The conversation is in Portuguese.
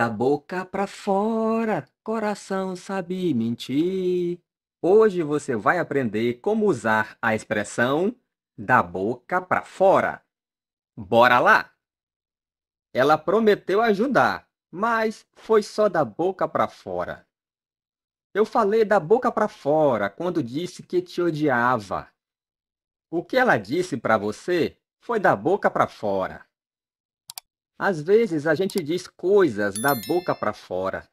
Da boca pra fora, coração sabe mentir. Hoje você vai aprender como usar a expressão da boca pra fora. Bora lá! Ela prometeu ajudar, mas foi só da boca pra fora. Eu falei da boca pra fora quando disse que te odiava. O que ela disse para você foi da boca para fora. Às vezes a gente diz coisas da boca para fora,